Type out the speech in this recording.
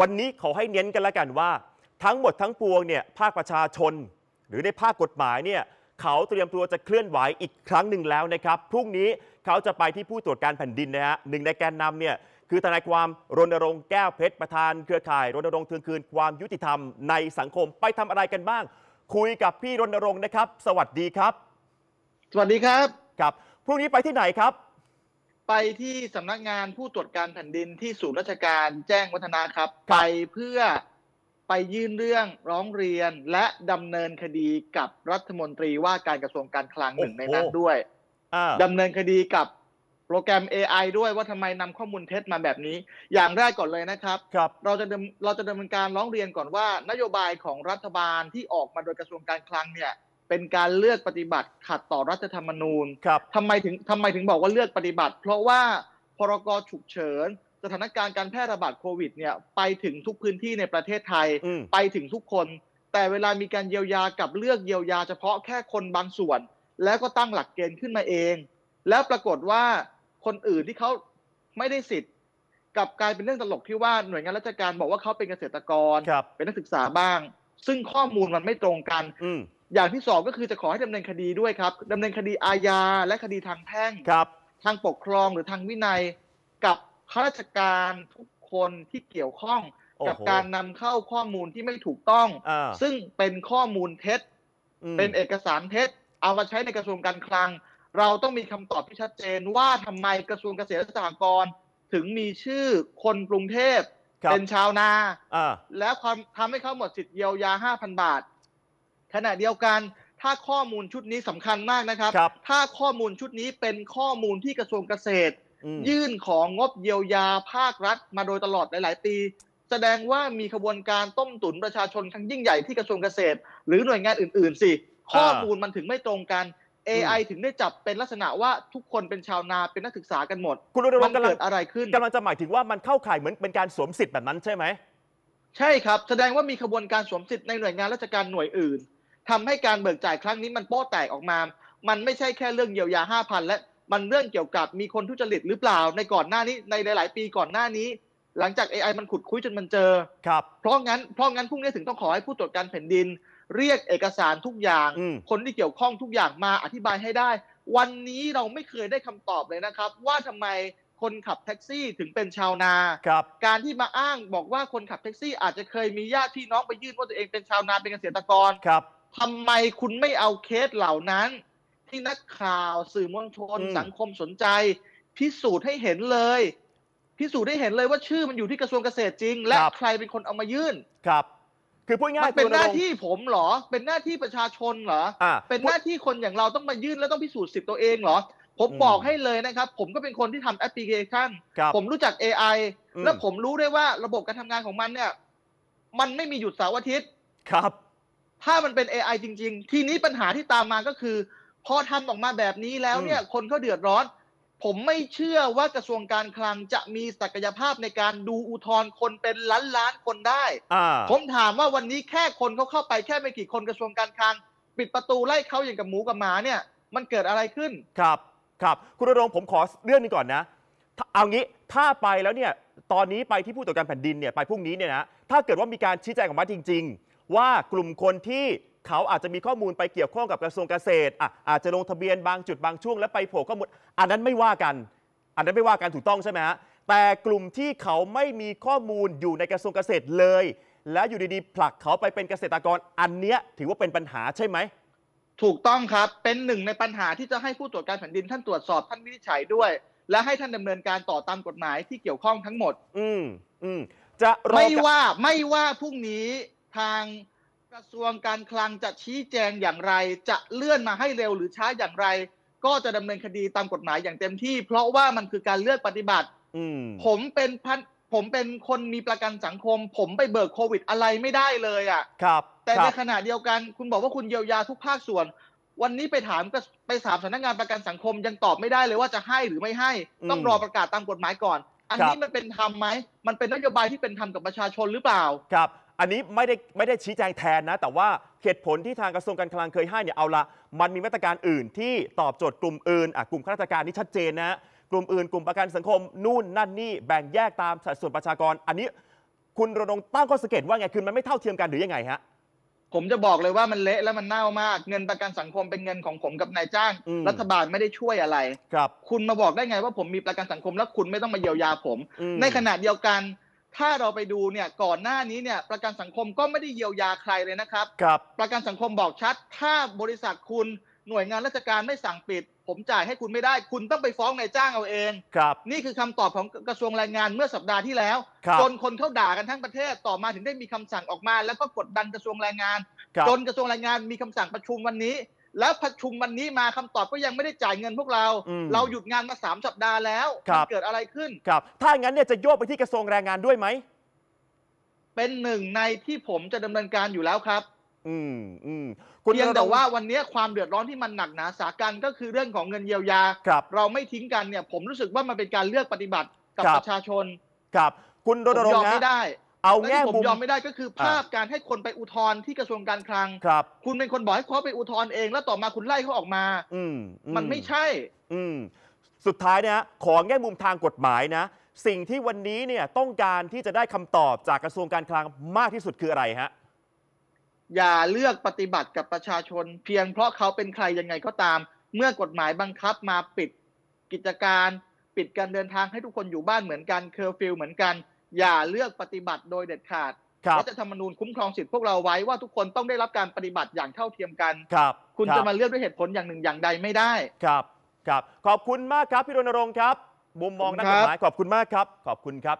วันนี้ขอให้เน้นกันละกันว่า ทั้งหมดทั้งปวงเนี่ย ภาคประชาชน หรือในภาคกฎหมายเนี่ย เขาเตรียมตัวจะเคลื่อนไหวอีกครั้งหนึ่งแล้วนะครับพรุ่งนี้เขาจะไปที่ผู้ตรวจการแผ่นดินนะฮะหนึ่งในแกนนำเนี่ยคือทนายความรณรงค์แก้วเพชรประธานเครือข่ายรณรงค์ทวงคืนความยุติธรรมในสังคมไปทำอะไรกันบ้าง คุยกับพี่รณรงค์นะครับ สวัสดีครับสวัสดีครับครับพรุ่งนี้ไปที่ไหนครับไปที่สำนักงานผู้ตรวจการแผ่นดินที่ศูนย์ราชการแจ้งวัฒนะครับไปเพื่อไปยื่นเรื่องร้องเรียนและดำเนินคดีกับรัฐมนตรีว่าการกระทรวงการคลังหนึ่งในนั้นด้วยดำเนินคดีกับโปรแกรม AI ด้วยว่าทำไมนำข้อมูลเท็จมาแบบนี้ อย่างแรกก่อนเลยนะครับรบเราจะเราจะดำเนินการร้องเรียนก่อนว่านโยบายของรัฐบาลที่ออกมาโดยกระทรวงการคลังเนี่ยเป็นการเลือกปฏิบัติขัดต่อรัฐธรรมนูญครับทำไมถึงทำไมถึงบอกว่าเลือกปฏิบัติ เพราะว่าพรกฉุกเฉินสถานการณ์การแพร่ระบาดโควิดเนี่ย ไปถึงทุกพื้นที่ในประเทศไทย ไปถึงทุกคน แต่เวลามีการเยียวยากับเลือกเยียวยา เฉพาะแค่คนบางส่วน แล้วก็ตั้งหลักเกณฑ์ขึ้นมาเอง แล้วปรากฏว่าคนอื่นที่เขาไม่ได้สิทธิ์กลับกลายเป็นเรื่องตลกที่ว่าหน่วยงานราชการบอกว่าเขาเป็นเกษตรกรรเป็นนักศึกษาบ้าง ซึ่งข้อมูลมันไม่ตรงกัน อือย่างที่สองก็คือจะขอให้ดำเนินคดีด้วยครับดำเนินคดีอาญาและคดีทางแพ่งครับ ทางปกครองหรือทางวินัยกับข้าราชการทุกคนที่เกี่ยวข้องกับการนำเข้าข้อมูลที่ไม่ถูกต้อง ซึ่งเป็นข้อมูลเท็จ เป็นเอกสารเท็จเอามาใช้ในกระทรวงการคลัง เราต้องมีคำตอบที่ชัดเจนว่าทำไมกระทรวงเกษตรและสหกรณ์ถึงมีชื่อคนกรุงเทพเป็นชาวนา แล้วทำให้เขาหมดสิทธิเยียวยา 5,000 บาทขณะเดียวกันถ้าข้อมูลชุดนี้สำคัญมากนะครับ ถ้าข้อมูลชุดนี้เป็นข้อมูลที่กระทรวงเกษตร ยื่นของงบเยียวยาภาครัฐมาโดยตลอดหลายๆปีแสดงว่ามีขบวนการต้มตุ๋นประชาชนครั้งยิ่งใหญ่ที่กระทรวงเกษตร หรือหน่วยงานอื่น ๆ สิข้อมูลมันถึงไม่ตรงกัน AI ถึงได้จับเป็นลักษณะว่าทุกคนเป็นชาวนาเป็นนักศึกษากันหมด คุณรุ่งมันเกิดอะไรขึ้นกำลังจะหมายถึงว่ามันเข้าข่ายเหมือนเป็นการสวมสิทธิ์แบบนั้นใช่ไหมใช่ครับแสดงว่ามีขบวนการสวมสิทธิ์ในหน่วยงานราชการหน่วยอื่นทำให้การเบิกจ่ายครั้งนี้มันโป้แตกออกมา มันไม่ใช่แค่เรื่องเยียวยาห้าพันและมันเรื่องเกี่ยวกับมีคนทุจริตหรือเปล่าในก่อนหน้านี้ในหลาย ๆ ปีก่อนหน้านี้ หลังจาก AI มันขุดคุยจนมันเจอครับเพราะงั้น เพราะงั้นพรุ่งนี้ถึงต้องขอให้ผู้ตรวจการแผ่นดิน เรียกเอกสารทุกอย่าง คนที่เกี่ยวข้องทุกอย่างมาอธิบายให้ได้ วันนี้เราไม่เคยได้คำตอบเลยนะครับ ว่าทำไมคนขับแท็กซี่ถึงเป็นชาวนา การที่มาอ้างบอกว่าคนขับแท็กซี่อาจจะเคยมีญาติพี่น้องไปยื่นว่าตัวเองเป็นชาวนาเป็นเกษตรกรทำไมคุณไม่เอาเคสเหล่านั้น ที่นักข่าวสื่อมวลชน สังคมสนใจ พิสูจน์ให้เห็นเลย พิสูจน์ให้เห็นเลยว่าชื่อมันอยู่ที่กระทรวงเกษตรจริง และใครเป็นคนเอามายื่นครับ คือพูดง่ายมันเป็นหน้าที่ผมเหรอ เป็นหน้าที่ประชาชนเหรอเป็นหน้าที่คนอย่างเราต้องมายื่นแล้วต้องพิสูจน์สิทธิ์ตัวเองเหรอ ผมบอกให้เลยนะครับผมก็เป็นคนที่ทำแอปพลิเคชันผมรู้จัก AI และผมรู้ได้ว่า ระบบการทำงานของมันเนี่ย มันไม่มีหยุดเสาร์อาทิตย์ครับถ้ามันเป็น AI จริงๆ ทีนี้ปัญหาที่ตามมาก็คือพอทำออกมาแบบนี้แล้วเนี่ยคนเขาเดือดร้อน ผมไม่เชื่อว่ากระทรวงการคลังจะมีศักยภาพในการดูอุทธรณ์คนเป็นล้านล้านคนได้ ผมถามว่าวันนี้แค่คนเขาเข้าไปแค่ไม่กี่คนกระทรวงการคลัง ปิดประตูไล่เขาอย่างกับหมูกับหมาเนี่ยมันเกิดอะไรขึ้นครับครับคุณรงผมขอเรื่องนึงก่อนนะเอางี้ถ้าไปแล้วเนี่ยตอนนี้ไปที่ผู้ตรวจการแผ่นดินเนี่ยไปพรุ่งนี้เนี่ยนะถ้าเกิดว่ามีการชี้แจงออกมาจริง ๆว่ากลุ่มคนที่เขาอาจจะมีข้อมูลไปเกี่ยวข้องกับกระทรวงเกษตรอ่ะอาจจะลงทะเบียนบางจุดบางช่วงแล้วไปโผล่ข้อมูลอันนั้นไม่ว่ากัน อันนั้นไม่ว่ากันถูกต้องใช่ไหมฮะแต่กลุ่มที่เขาไม่มีข้อมูลอยู่ในกระทรวงเกษตรเลย แล้วอยู่ดีๆ ผลักเขาไปเป็นเกษตรกรอันเนี้ย ถือว่าเป็นปัญหาใช่ไหมถูกต้องครับเป็นหนึ่งในปัญหาที่จะให้ผู้ตรวจการแผ่นดินท่านตรวจสอบท่านวินิจฉัยด้วย และให้ท่านดำเนินการต่อตามกฎหมายที่เกี่ยวข้องทั้งหมด อืมอืมจะไม่ว่าไม่ว่าพรุ่งนี้ทางกระทรวงการคลังจะชี้แจงอย่างไร จะเลื่อนมาให้เร็วหรือช้าอย่างไร ก็จะดำเนินคดีตามกฎหมายอย่างเต็มที่ เพราะว่ามันคือการเลือกปฏิบัติ ผมเป็นพันผมเป็นคนมีประกันสังคม ผมไปเบิกโควิดอะไรไม่ได้เลย อ่ะ ครับ แต่ในขณะเดียวกัน คุณบอกว่าคุณเยียวยาทุกภาคส่วน วันนี้ไปถามไปถามสำนักงานประกันสังคมยังตอบไม่ได้เลยว่าจะให้หรือไม่ให้ต้องรอประกาศตามกฎหมายก่อน อันนี้มันเป็นธรรมไหมมันเป็นนโยบายที่เป็นธรรมกับประชาชนหรือเปล่าครับอันนี้ไม่ได้ไม่ได้ชี้แจงแทนนะแต่ว่าเหตุผลที่ทางกระทรวงการคลังเคยให้เนี่ยเอาละมันมีมาตรการอื่นที่ตอบโจทย์กลุ่มอื่นอ่ะกลุ่มข้าราชการนี่ชัดเจนนะ กลุ่มอื่นกลุ่มประกันสังคม นู่นนั่นนี่แบ่งแยกตามสัดส่วนประชากร อันนี้คุณรณรงค์ตั้งข้อสังเกตว่าไงคือมันไม่เท่าเทียมกันหรือยังไงฮะผมจะบอกเลยว่ามันเละและมันเน่ามาก เงินประกันสังคมเป็นเงินของผมกับนายจ้าง รัฐบาลไม่ได้ช่วยอะไรครับ คุณมาบอกได้ไงว่าผมมีประกันสังคมแล้วคุณไม่ต้องมาเยียวยาผม ในขณะเดียวกันถ้าเราไปดูเนี่ยก่อนหน้านี้เนี่ยประกันสังคมก็ไม่ได้เยียวยาใครเลยนะครับครับ ประกันสังคมบอกชัด ถ้าบริษัทคุณหน่วยงานราชการไม่สั่งปิด ผมจ่ายให้คุณไม่ได้ คุณต้องไปฟ้องนายจ้างเอาเองครับ นี่คือคำตอบของกระทรวงแรงงานเมื่อสัปดาห์ที่แล้วจนคนเขาด่ากันทั้งประเทศต่อมาถึงได้มีคำสั่งออกมา แล้วก็กดดันกระทรวงแรงงานจนกระทรวงแรงงานมีคำสั่งประชุมวันนี้แล้วประชุมวันนี้มาคำตอบก็ยังไม่ได้จ่ายเงินพวกเรา เราหยุดงานมาสามสัปดาห์แล้วเกิดอะไรขึ้นครับถ้าอย่างนั้นเนี่ยจะโยกไปที่กระทรวงแรงงานด้วยไหม เป็นหนึ่งในที่ผมจะดำเนินการอยู่แล้วครับ อืมอืมเพียงแต่ว่าวันนี้ความเดือดร้อนที่มันหนักหนาสากันก็คือเรื่องของเงินเยียวยาครับเราไม่ทิ้งกันเนี่ย ผมรู้สึกว่ามันเป็นการเลือกปฏิบัติกับประชาชนครับ คุณรณรงค์นะเอาแง่มุมยอมไม่ได้ก็คือภาพการให้คนไปอุทธรณ์ที่กระทรวงการคลังครับ คุณเป็นคนบอกให้เขาไปอุทธรณ์เองแล้วต่อมาคุณไล่เขาออกมา อืมันไม่ใช่ อืมสุดท้ายนะขอแง่มุมทางกฎหมายนะ สิ่งที่วันนี้เนี่ยต้องการที่จะได้คำตอบจากกระทรวงการคลังมากที่สุดคืออะไรฮะ อย่าเลือกปฏิบัติกับประชาชนเพียงเพราะเขาเป็นใครยังไงก็ตาม เมื่อกฎหมายบังคับมาปิดกิจการปิดการเดินทางให้ทุกคนอยู่บ้านเหมือนกันเคอร์ฟิวเหมือนกันอย่าเลือกปฏิบัติโดยเด็ดขาดรัฐธรรมนูญคุ้มครองสิทธิพวกเราไว้ว่าทุกคนต้องได้รับการปฏิบัติอย่างเท่าเทียมกัน ครับ คุณจะมาเลือกด้วยเหตุผลอย่างหนึ่งอย่างใดไม่ได้ ครับครับ ขอบคุณมากครับพี่รณรงค์ครับมุมมองนักกฎหมายขอบคุณมากครับ ขอบคุณครับ